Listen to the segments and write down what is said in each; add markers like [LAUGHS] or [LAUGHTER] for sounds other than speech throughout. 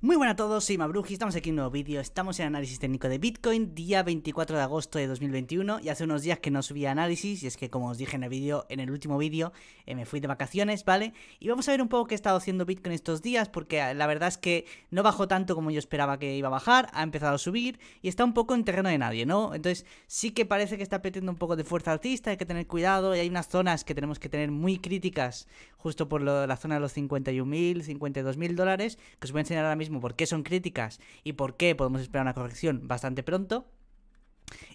Muy buenas a todos, soy Mabruji, estamos aquí en un nuevo vídeo, estamos en análisis técnico de Bitcoin, día 24 de agosto de 2021 y hace unos días que no subía análisis y es que como os dije en el vídeo, en el último vídeo, eh, me fui de vacaciones, ¿vale? Y vamos a ver un poco qué ha estado haciendo Bitcoin estos días porque eh, la verdad es que no bajó tanto como yo esperaba que iba a bajar, ha empezado a subir y está un poco en terreno de nadie, ¿no? Entonces sí que parece que está perdiendo un poco de fuerza alcista, hay que tener cuidado y hay unas zonas que tenemos que tener muy críticas justo por la zona de los 51.000, 52.000 dólares, que os voy a enseñar ahora mismo por qué son críticas y por qué podemos esperar una corrección bastante pronto.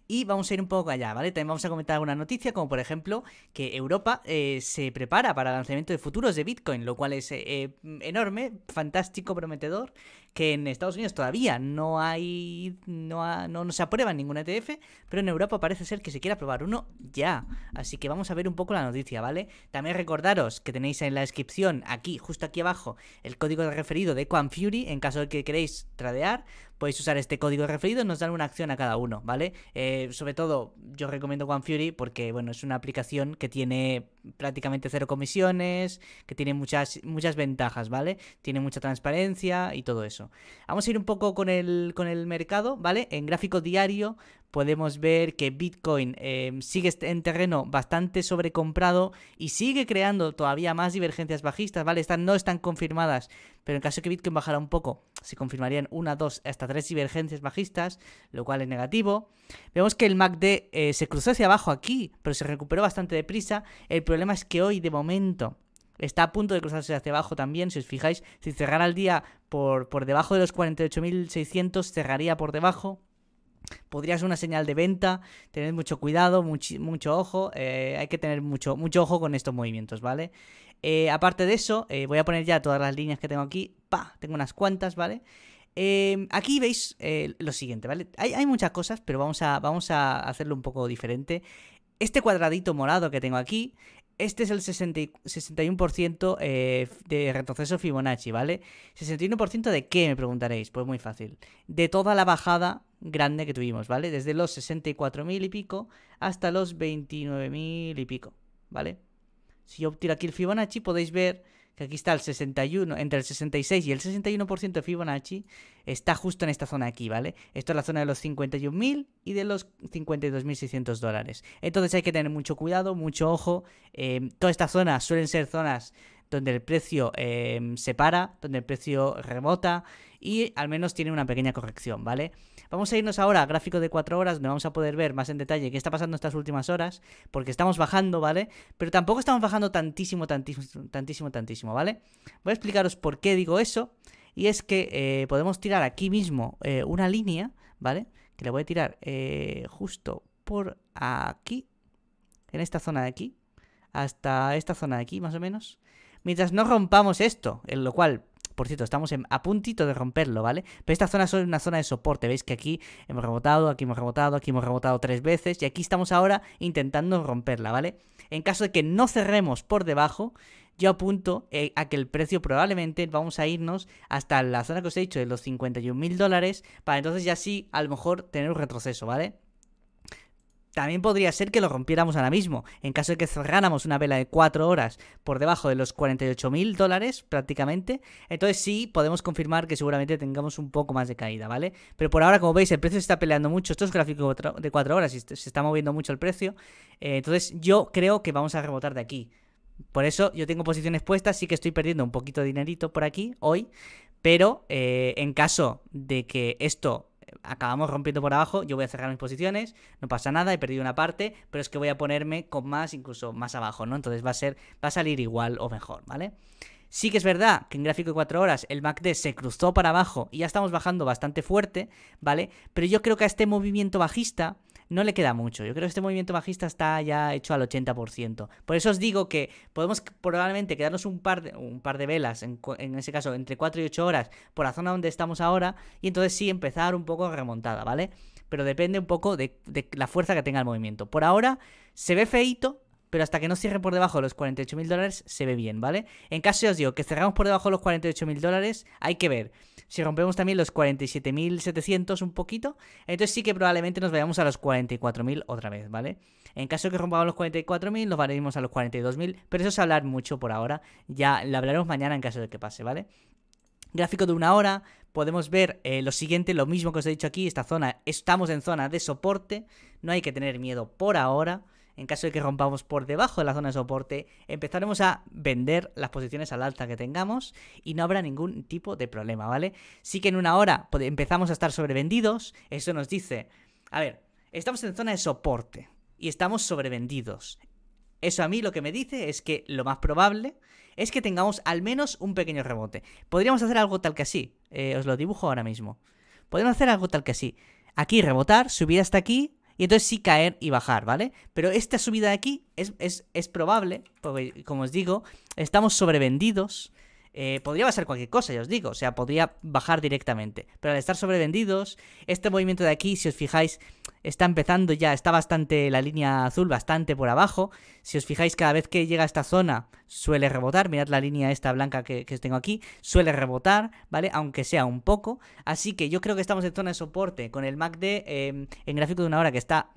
Y vamos a ir un poco allá, ¿vale? También vamos a comentar alguna noticia, como por ejemplo que Europa eh, se prepara para el lanzamiento de futuros de Bitcoin, lo cual es eh, eh, enorme, fantástico, prometedor, que en Estados Unidos todavía no hay, no, no, se aprueba ningún ETF, pero en Europa parece ser que se quiere aprobar uno ya. Así que vamos a ver un poco la noticia, ¿vale? También recordaros que tenéis en la descripción, aquí, justo aquí abajo, el código de referido de Quanfury, en caso de que queréis tradear, podéis usar este código de referido, nos dan una acción a cada uno, ¿vale? Eh, eh, sobre todo, yo recomiendo One Fury porque, bueno, es una aplicación que tiene prácticamente cero comisiones, que tiene muchas, muchas ventajas, ¿vale? Tiene mucha transparencia y todo eso. Vamos a ir un poco con el, con el mercado, ¿vale? En gráfico diario podemos ver que Bitcoin em, sigue en terreno bastante sobrecomprado y sigue creando todavía más divergencias bajistas, ¿vale? Estas no están confirmadas, pero en caso de que Bitcoin bajara un poco, se confirmarían una, dos, hasta tres divergencias bajistas, lo cual es negativo. Vemos que el MACD eh, se cruzó hacia abajo aquí, pero se recuperó bastante deprisa. El el problema es que hoy, de momento, está a punto de cruzarse hacia abajo también, si os fijáis, si cerrara el día por, por debajo de los 48.600, cerraría por debajo. Podría ser una señal de venta, tened mucho cuidado, mucho ojo, eh, hay que tener mucho, mucho ojo con estos movimientos, ¿vale? Eh, aparte de eso, eh, voy a poner ya todas las líneas que tengo aquí, pa, tengo unas cuantas, ¿vale? aquí veis lo siguiente, ¿vale? Hay, muchas cosas, pero vamos a, vamos a hacerlo un poco diferente. Este cuadradito morado que tengo aquí este es el 61% eh, de retroceso Fibonacci, ¿vale? ¿61% de qué, me preguntaréis? Pues muy fácil. De toda la bajada grande que tuvimos, ¿vale? Desde los 64.000 y pico hasta los 29.000 y pico, ¿vale? Si yo tiro aquí el Fibonacci, podéis ver que aquí está el 61, entre el 66 y el 61% de Fibonacci, está justo en esta zona aquí, ¿vale? Esto es la zona de los 51.000 y de los 52.600 dólares. Entonces hay que tener mucho cuidado, mucho ojo. Todas eh, toda esta zona suelen ser zonas donde el precio em, se para, donde el precio remota y al menos tiene una pequeña corrección, ¿vale? Vamos a irnos ahora a gráfico de 4 horas, donde vamos a poder ver más en detalle qué está pasando estas últimas horas, porque estamos bajando, ¿vale? Pero tampoco estamos bajando tantísimo, tantísimo, tantísimo, tantísimo, ¿vale? Voy a explicaros por qué digo eso, y es que eh, podemos tirar aquí mismo eh, una línea, ¿vale? Que le voy a tirar eh, justo por aquí, en esta zona de aquí, hasta esta zona de aquí, más o menos mientras no rompamos esto, en lo cual por cierto, estamos a puntito de romperlo, ¿vale? Pero esta zona es una zona de soporte, veis que aquí hemos rebotado, aquí hemos rebotado, aquí hemos rebotado tres veces y aquí estamos ahora intentando romperla, ¿vale? En caso de que no cerremos por debajo, yo apunto eh, a que el precio probablemente vamos a irnos hasta la zona que os he dicho de los 51 mil dólares para entonces ya sí a lo mejor tener un retroceso, ¿vale? También podría ser que lo rompiéramos ahora mismo. En caso de que cerráramos una vela de 4 horas por debajo de los 48 mil dólares prácticamente, entonces sí podemos confirmar que seguramente tengamos un poco más de caída, ¿vale? Pero por ahora, como veis, el precio se está peleando mucho. Esto es gráfico de 4 horas y se está moviendo mucho el precio. Eh, entonces yo creo que vamos a rebotar de aquí. Por eso yo tengo posiciones puestas, sí que estoy perdiendo un poquito de dinerito por aquí hoy, pero eh, en caso de que esto acabamos rompiendo por abajo, yo voy a cerrar mis posiciones, no pasa nada, he perdido una parte, pero es que voy a ponerme con más, incluso más abajo, ¿no? Entonces va a ser, va a salir igual o mejor, ¿vale? Sí que es verdad que en gráfico de 4 horas el MACD se cruzó para abajo y ya estamos bajando bastante fuerte, ¿vale? Pero yo creo que a este movimiento bajista no le queda mucho. Yo creo que este movimiento bajista está ya hecho al 80%. Por eso os digo que podemos probablemente quedarnos un par de, un par de velas, en, ese caso entre 4 y 8 horas, por la zona donde estamos ahora, y entonces sí empezar un poco remontada, ¿vale? Pero depende un poco de, la fuerza que tenga el movimiento. Por ahora se ve feito, pero hasta que no cierre por debajo de los 48.000 dólares se ve bien, ¿vale? En caso, os digo, que cerramos por debajo de los 48.000 dólares, hay que ver si rompemos también los 47.700 un poquito, entonces sí que probablemente nos vayamos a los 44.000 otra vez, ¿vale? En caso de que rompamos los 44.000, nos vayamos a los 42.000, pero eso es hablar mucho por ahora. Ya lo hablaremos mañana en caso de que pase, ¿vale? Gráfico de una hora, podemos ver eh, lo siguiente, lo mismo que os he dicho aquí, esta zona, estamos en zona de soporte, no hay que tener miedo por ahora en caso de que rompamos por debajo de la zona de soporte, empezaremos a vender las posiciones al alta que tengamos y no habrá ningún tipo de problema, ¿vale? Sí que en una hora empezamos a estar sobrevendidos, eso nos dice, a ver, estamos en zona de soporte y estamos sobrevendidos. Eso a mí lo que me dice es que lo más probable es que tengamos al menos un pequeño rebote. Podríamos hacer algo tal que así, eh, os lo dibujo ahora mismo. Podemos hacer algo tal que así. Aquí rebotar, subir hasta aquí, y entonces sí caer y bajar, ¿vale? Pero esta subida de aquí es, es, es probable, porque como os digo, estamos sobrevendidos eh, podría pasar cualquier cosa, ya os digo, o sea, podría bajar directamente. Pero al estar sobrevendidos, este movimiento de aquí, si os fijáis, está empezando ya, está bastante la línea azul, bastante por abajo. Si os fijáis, cada vez que llega a esta zona suele rebotar, mirad la línea esta blanca que, que tengo aquí, suele rebotar, ¿vale? Aunque sea un poco. Así que yo creo que estamos en zona de soporte con el MACD em, en gráfico de una hora que está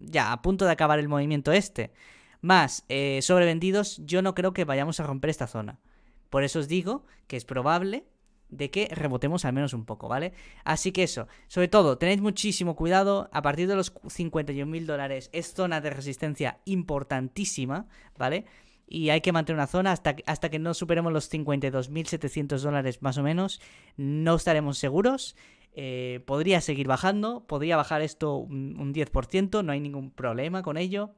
ya a punto de acabar el movimiento este. Más eh, sobrevendidos, yo no creo que vayamos a romper esta zona. Por eso os digo que es probable de que rebotemos al menos un poco, ¿vale? Así que eso, sobre todo, tenéis muchísimo cuidado, a partir de los 51.000 mil dólares es zona de resistencia importantísima, ¿vale? Y hay que mantener una zona hasta, hasta que no superemos los 52.700 dólares más o menos, no estaremos seguros. Eh, podría seguir bajando, podría bajar esto un 10%, no hay ningún problema con ello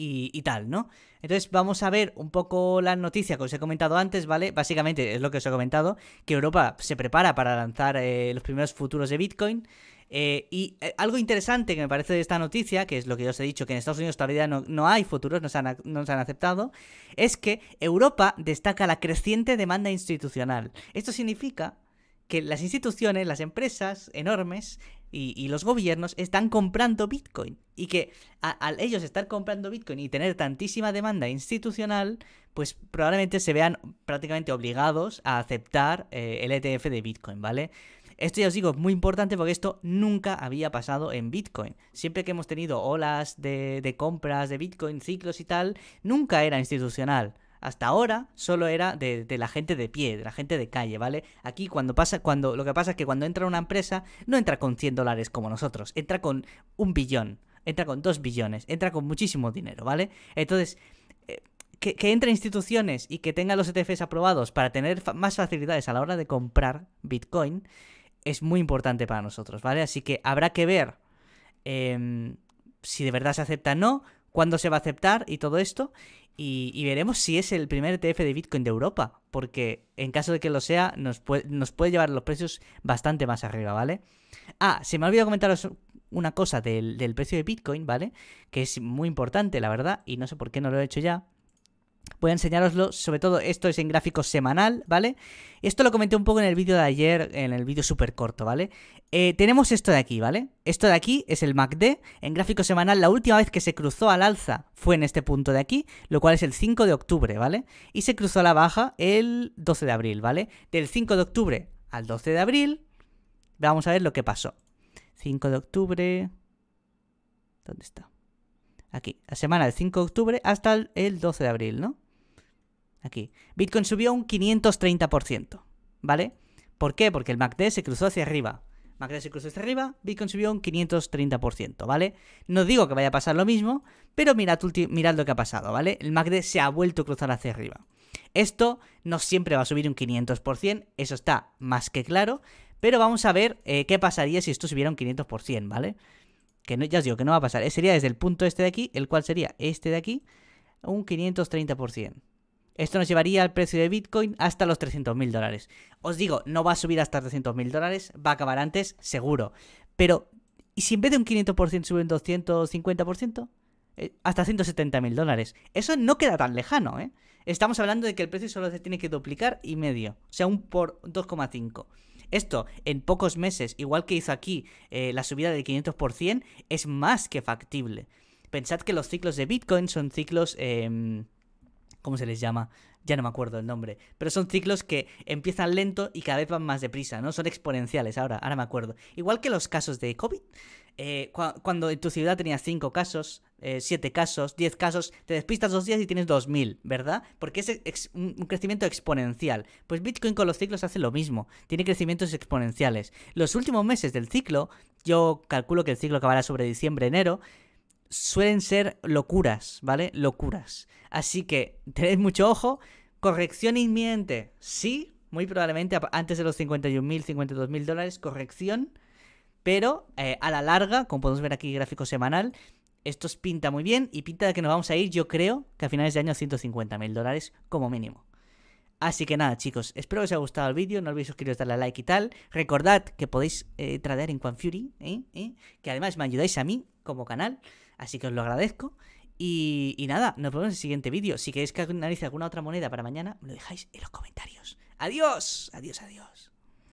y, tal, ¿no? Entonces vamos a ver un poco la noticia que os he comentado antes, ¿vale? Básicamente es lo que os he comentado, que Europa se prepara para lanzar eh, los primeros futuros de Bitcoin. Eh, y eh, algo interesante que me parece de esta noticia, que es lo que yo os he dicho, que en Estados Unidos todavía no, hay futuros, no se han aceptado, es que Europa destaca la creciente demanda institucional. Esto significa que las instituciones, las empresas enormes, y, los gobiernos están comprando Bitcoin. Y que al ellos estar comprando Bitcoin y tener tantísima demanda institucional, pues probablemente se vean prácticamente obligados a aceptar eh, el ETF de Bitcoin, ¿vale? Esto ya os digo, es muy importante porque esto nunca había pasado en Bitcoin. Siempre que hemos tenido olas de, de compras de Bitcoin, ciclos y tal, nunca era institucional. Hasta ahora solo era de, la gente de pie, de la gente de calle, ¿vale? Aquí cuando pasa, cuando lo que pasa es que cuando entra una empresa, no entra con 100 dólares como nosotros, entra con un billón, entra con dos billones, entra con muchísimo dinero, ¿vale? Entonces, eh, que, entre instituciones y que tenga los ETFs aprobados para tener más facilidades a la hora de comprar Bitcoin es muy importante para nosotros, ¿vale? Así que habrá que ver em, si de verdad se acepta o no, cuándo se va a aceptar y todo esto. Y, veremos si es el primer ETF de Bitcoin de Europa, porque en caso de que lo sea, nos puede, llevar los precios bastante más arriba, ¿vale? Ah, se me ha olvidado comentaros una cosa del precio de Bitcoin, ¿vale? Que es muy importante, la verdad, y no sé por qué no lo he hecho ya. Voy a enseñaroslo, sobre todo esto es en gráfico semanal, ¿vale? Esto lo comenté un poco en el vídeo de ayer, en el vídeo súper corto, ¿vale? Eh, tenemos esto de aquí, ¿vale? Esto de aquí es el MACD. En gráfico semanal, la última vez que se cruzó al alza fue en este punto de aquí, lo cual es el 5 de octubre, ¿vale? Y se cruzó a la baja el 12 de abril, ¿vale? Del 5 de octubre al 12 de abril, vamos a ver lo que pasó. 5 de octubre... ¿Dónde está? Aquí, la semana del 5 de octubre hasta el 12 de abril, ¿no? Aquí. Bitcoin subió un 530%, ¿vale? ¿Por qué? Porque el MACD se cruzó hacia arriba. MACD se cruzó hacia arriba, Bitcoin subió un 530%, ¿vale? No digo que vaya a pasar lo mismo, pero mirad, lo que ha pasado, ¿vale? El MACD se ha vuelto a cruzar hacia arriba. Esto no siempre va a subir un 500%, eso está más que claro, pero vamos a ver eh, qué pasaría si esto subiera un 500%, ¿vale? que ya os digo que no va a pasar, eh, sería desde el punto este de aquí, el cual sería este de aquí, un 530%. Esto nos llevaría al precio de Bitcoin hasta los 300.000 dólares. Os digo, no va a subir hasta 300.000 dólares, va a acabar antes, seguro. Pero, ¿y si en vez de un 500% sube un 250%? Eh, hasta 170.000 dólares. Eso no queda tan lejano, ¿eh? Estamos hablando de que el precio solo se tiene que duplicar y medio, o sea, un por 2,5. Esto en pocos meses, igual que hizo aquí eh, la subida del 500%, es más que factible. Pensad que los ciclos de Bitcoin son ciclos... Em, ¿Cómo se les llama? ya no me acuerdo el nombre, pero son ciclos que empiezan lento y cada vez van más deprisa, ¿no? Son exponenciales, ahora, ahora me acuerdo. Igual que los casos de COVID, eh, cuando en tu ciudad tenías 5 casos, 7 eh, casos, 10 casos, te despistas dos días y tienes 2.000, ¿verdad? Porque es un crecimiento exponencial. Pues Bitcoin con los ciclos hace lo mismo, tiene crecimientos exponenciales. Los últimos meses del ciclo, yo calculo que el ciclo acabará sobre diciembre, enero, suelen ser locuras, ¿vale? Locuras. Así que [LAUGHS] tened mucho ojo, corrección inminente, sí, muy probablemente antes de los 51.000, 52.000 dólares, corrección pero eh, a la larga, como podemos ver aquí gráfico semanal, esto pinta muy bien y pinta de que nos vamos a ir, yo creo, que a finales de año 150.000 150 mil dólares como mínimo. Así que nada, chicos, espero que os haya gustado el vídeo. No olvidéis suscribiros, darle a like y tal. Recordad que podéis eh, tradear en Quanfury, Fury ¿eh? ¿Eh? que además me ayudáis a mí como canal. Así que os lo agradezco. Y, nada, nos vemos en el siguiente vídeo. Si queréis que analice alguna otra moneda para mañana, me lo dejáis en los comentarios. Adiós, adiós, adiós.